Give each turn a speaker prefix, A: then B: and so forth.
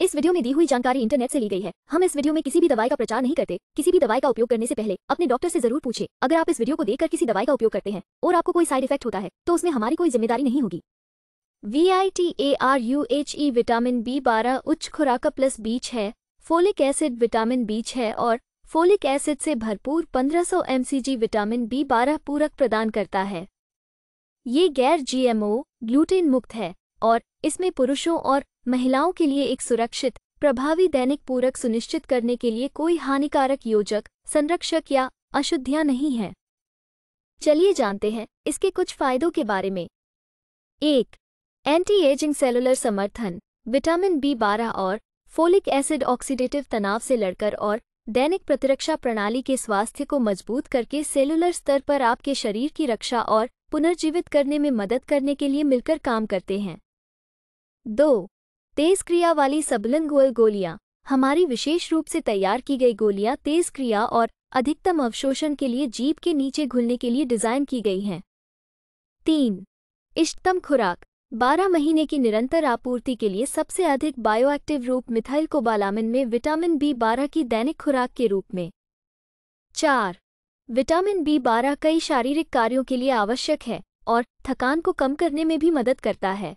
A: इस वीडियो में दी हुई जानकारी इंटरनेट से ली गई है हम इस वीडियो में किसी भी दवाई का प्रचार नहीं करते किसी भी दवाई का उपयोग करने से पहले अपने डॉक्टर से जरूर पूछे अगर आप इस वीडियो को देखकर किसी दवाई का उपयोग करते हैं और आपको कोई साइड इफेक्ट होता है तो उसमें हमारी कोई जिम्मेदारी नहीं होगी V I T A R U H E vitamin B बारह उच्च खुराक प्लस बीच है फोलिक एसिड विटामिन बीच है और फोलिक एसिड से भरपूर पंद्रह सौ विटामिन बी बारह पूरक प्रदान करता है ये गैर जीएमओ ग्लूटेन मुक्त है और इसमें पुरुषों और महिलाओं के लिए एक सुरक्षित प्रभावी दैनिक पूरक सुनिश्चित करने के लिए कोई हानिकारक योजक संरक्षक या अशुद्धियां नहीं है चलिए जानते हैं इसके कुछ फायदों के बारे में एक एंटी एजिंग सेलुलर समर्थन विटामिन बी बारह और फोलिक एसिड ऑक्सीडेटिव तनाव से लड़कर और दैनिक प्रतिरक्षा प्रणाली के स्वास्थ्य को मजबूत करके सेलुलर स्तर पर आपके शरीर की रक्षा और पुनर्जीवित करने में मदद करने के लिए मिलकर काम करते हैं दो तेज क्रिया वाली सबलंगुअल गोलियां हमारी विशेष रूप से तैयार की गई गोलियां तेज क्रिया और अधिकतम अवशोषण के लिए जीप के नीचे घुलने के लिए डिजाइन की गई हैं तीन इष्टतम खुराक 12 महीने की निरंतर आपूर्ति के लिए सबसे अधिक बायोएक्टिव रूप मिथाइल कोबालामिन में विटामिन बी 12 की दैनिक खुराक के रूप में चार विटामिन बी 12 कई शारीरिक कार्यों के लिए आवश्यक है और थकान को कम करने में भी मदद करता है